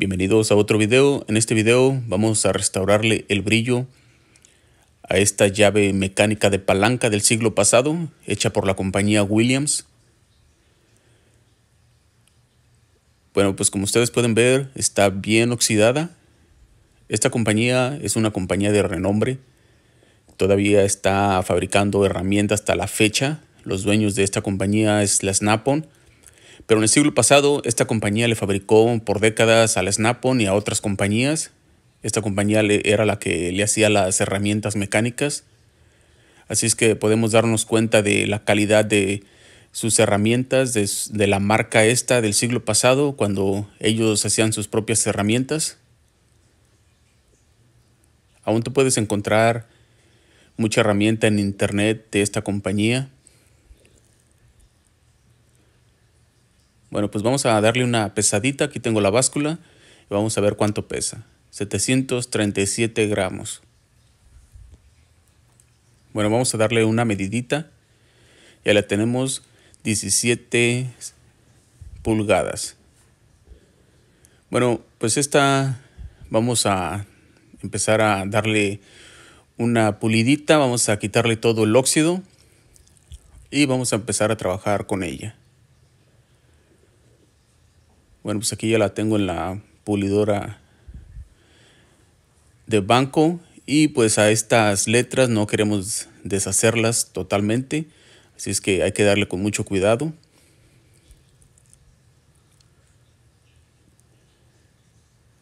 Bienvenidos a otro video. En este video vamos a restaurarle el brillo a esta llave mecánica de palanca del siglo pasado, hecha por la compañía Williams. Bueno, pues como ustedes pueden ver, está bien oxidada. Esta compañía es una compañía de renombre. Todavía está fabricando herramientas hasta la fecha. Los dueños de esta compañía es la Snap-on. Pero en el siglo pasado, esta compañía le fabricó por décadas al Snap-on y a otras compañías. Esta compañía era la que le hacía las herramientas mecánicas. Así es que podemos darnos cuenta de la calidad de sus herramientas, de, de la marca esta del siglo pasado, cuando ellos hacían sus propias herramientas. Aún te puedes encontrar mucha herramienta en internet de esta compañía. Bueno, pues vamos a darle una pesadita. Aquí tengo la báscula y vamos a ver cuánto pesa. 737 gramos. Bueno, vamos a darle una medidita. Ya la tenemos 17 pulgadas. Bueno, pues esta vamos a empezar a darle una pulidita, vamos a quitarle todo el óxido y vamos a empezar a trabajar con ella. Bueno, pues aquí ya la tengo en la pulidora de banco y pues a estas letras no queremos deshacerlas totalmente, así es que hay que darle con mucho cuidado.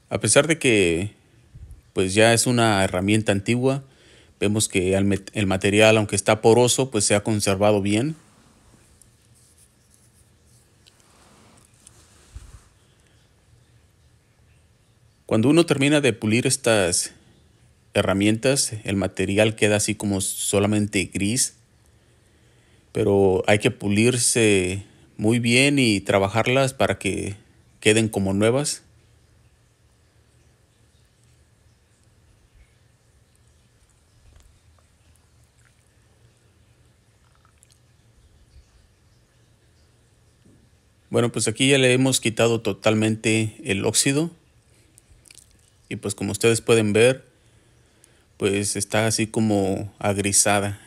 A pesar de que pues ya es una herramienta antigua, vemos que el material, aunque está poroso, pues se ha conservado bien. Cuando uno termina de pulir estas herramientas, el material queda así como solamente gris, pero hay que pulirse muy bien y trabajarlas para que queden como nuevas. Bueno, pues aquí ya le hemos quitado totalmente el óxido. Y pues como ustedes pueden ver, pues está así como agrisada.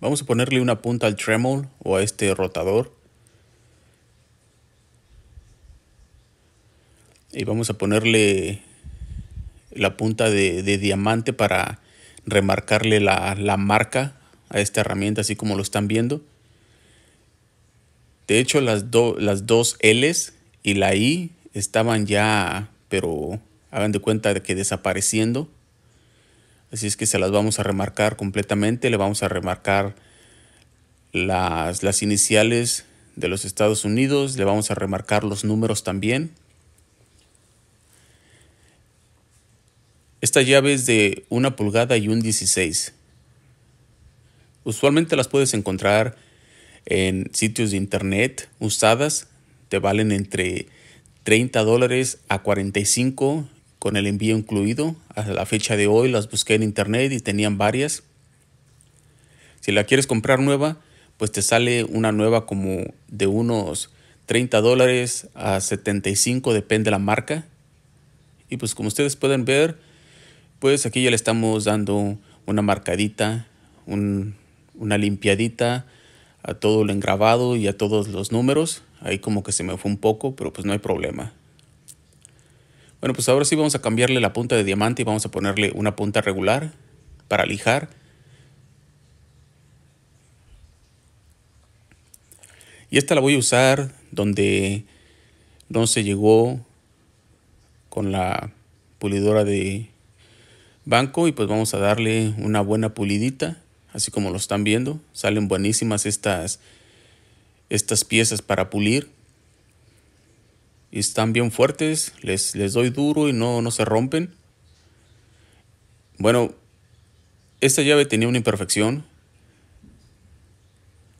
Vamos a ponerle una punta al tremol o a este rotador. Y vamos a ponerle la punta de, diamante para remarcarle la, marca a esta herramienta así como lo están viendo. De hecho, las, las dos L's y la I estaban ya, pero Hagan de cuenta de que desapareciendo. Así es que se las vamos a remarcar completamente. Le vamos a remarcar las, iniciales de los Estados Unidos. Le vamos a remarcar los números también. Esta llave es de una pulgada y un 16. Usualmente las puedes encontrar en sitios de internet usadas. Te valen entre 30 dólares a 45 con el envío incluido. A la fecha de hoy las busqué en internet y tenían varias. Si la quieres comprar nueva, pues te sale una nueva como de unos 30 dólares a 75, depende de la marca. Y pues como ustedes pueden ver, pues aquí ya le estamos dando una marcadita, una limpiadita a todo el engrabado y a todos los números. Ahí como que se me fue un poco, pero pues no hay problema. Bueno, pues ahora sí vamos a cambiarle la punta de diamante y vamos a ponerle una punta regular para lijar. Y esta la voy a usar donde no se llegó con la pulidora de banco y pues vamos a darle una buena pulidita, así como lo están viendo. Salen buenísimas estas, estas piezas para pulir y están bien fuertes, les, les doy duro y no, no se rompen. Bueno, esta llave tenía una imperfección.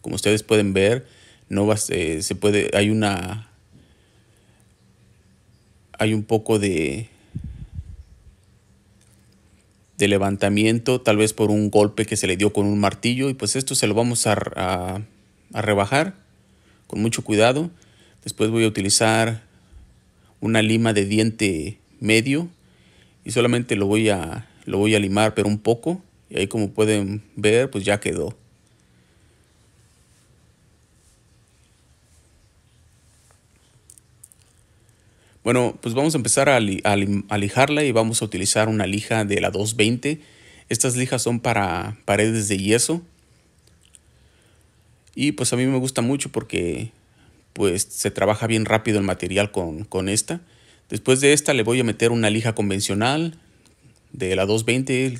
Como ustedes pueden ver, no va, eh, se puede, hay una, hay un poco de, de levantamiento, tal vez por un golpe que se le dio con un martillo. Y pues esto se lo vamos a rebajar con mucho cuidado. Después voy a utilizar una lima de diente medio y solamente lo voy a lo voy a limar pero un poco y ahí como pueden ver pues ya quedó Bueno, pues vamos a empezar a, a, lijarla y vamos a utilizar una lija de la 220. Estas lijas son para paredes de yeso. Y pues a mí me gusta mucho porque pues se trabaja bien rápido el material con, esta. Después de esta le voy a meter una lija convencional de la 220.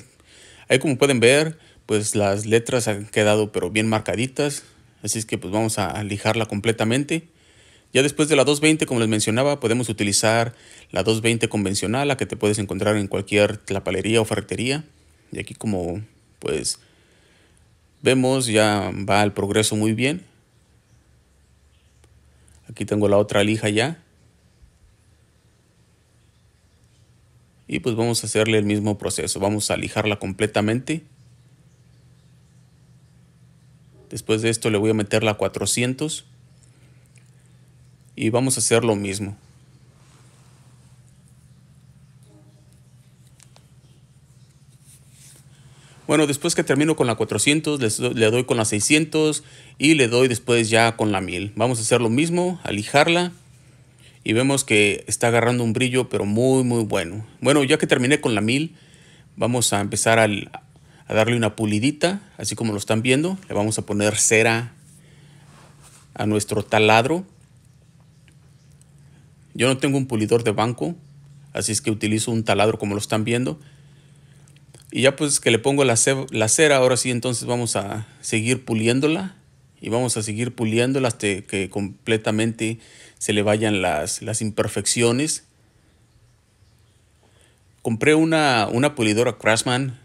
Ahí como pueden ver, pues las letras han quedado pero bien marcaditas. Así es que pues vamos a lijarla completamente. Ya después de la 220, como les mencionaba, podemos utilizar la 220 convencional, la que te puedes encontrar en cualquier lapalería o ferretería. Y aquí como pues vemos ya va el progreso muy bien. Aquí tengo la otra lija ya. Y pues vamos a hacerle el mismo proceso. Vamos a lijarla completamente. Después de esto le voy a meter la 400. Y vamos a hacer lo mismo. Bueno, después que termino con la 400, le doy con la 600 y le doy después ya con la 1000. Vamos a hacer lo mismo, a lijarla y vemos que está agarrando un brillo, pero muy, muy bueno. Bueno, ya que terminé con la 1000, vamos a empezar a darle una pulidita, así como lo están viendo. Le vamos a poner cera a nuestro taladro. Yo no tengo un pulidor de banco, así es que utilizo un taladro como lo están viendo. Y ya pues que le pongo la, cera, ahora sí entonces vamos a seguir puliéndola y vamos a seguir puliéndola hasta que completamente se le vayan las, imperfecciones. Compré una, pulidora Craftsman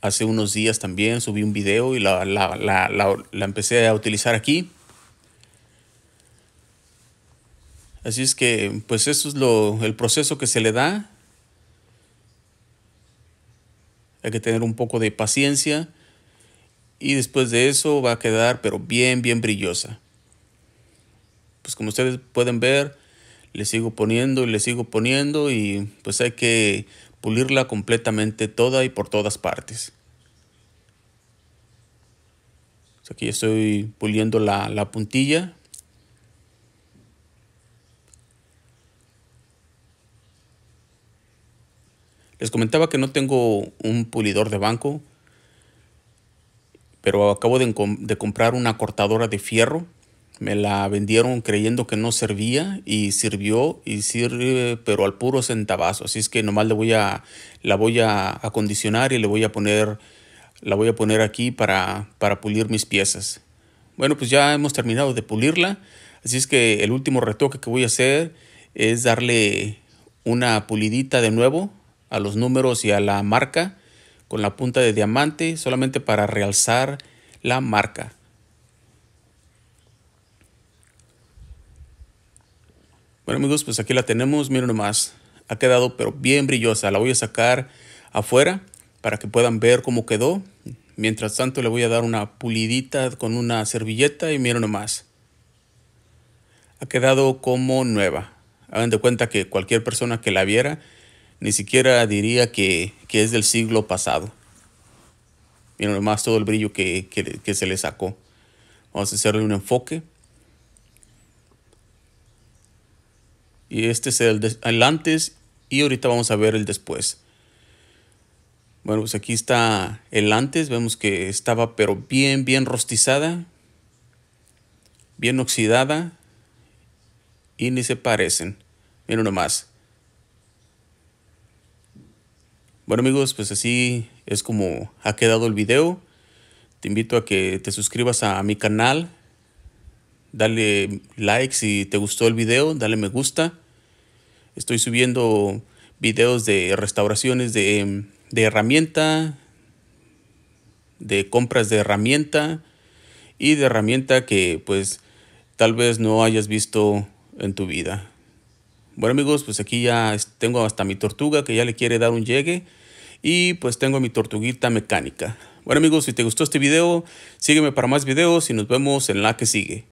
hace unos días también, subí un video y la, la, empecé a utilizar aquí. Así es que pues eso es lo, el proceso que se le da hay que tener un poco de paciencia y después de eso va a quedar pero bien, bien brillosa. Pues como ustedes pueden ver, le sigo poniendo y le sigo poniendo y pues hay que pulirla completamente toda y por todas partes. Pues aquí estoy puliendo la puntilla Les comentaba que no tengo un pulidor de banco, pero acabo de, comprar una cortadora de fierro. Me la vendieron creyendo que no servía y sirvió y sirve, pero al puro centavazo. Así es que nomás le voy a, la voy a acondicionar y le voy a poner, la voy a poner aquí para, para pulir mis piezas. Bueno, pues ya hemos terminado de pulirla. Así es que el último retoque que voy a hacer es darle una pulidita de nuevo a los números y a la marca con la punta de diamante solamente para realzar la marca. Bueno amigos, pues aquí la tenemos, miren nomás, ha quedado pero bien brillosa, la voy a sacar afuera para que puedan ver cómo quedó. Mientras tanto le voy a dar una pulidita con una servilleta y miren nomás. Ha quedado como nueva. Hagan de cuenta que cualquier persona que la viera ni siquiera diría que, es del siglo pasado. Miren nomás todo el brillo que, se le sacó. Vamos a hacerle un enfoque. Y este es el, el, antes y ahorita vamos a ver el después. Bueno, pues aquí está el antes. Vemos que estaba pero bien, bien rostizada. Bien oxidada. Y ni se parecen. Miren nomás. Bueno amigos, pues así es como ha quedado el video. Te invito a que te suscribas a mi canal. Dale like si te gustó el video, dale me gusta. Estoy subiendo videos de restauraciones de, de herramienta, de compras de herramienta y de herramienta que pues tal vez no hayas visto en tu vida. Bueno amigos, pues aquí ya tengo hasta mi tortuga que ya le quiere dar un llegue y pues tengo mi tortuguita mecánica. Bueno amigos, si te gustó este video, sígueme para más videos y nos vemos en la que sigue.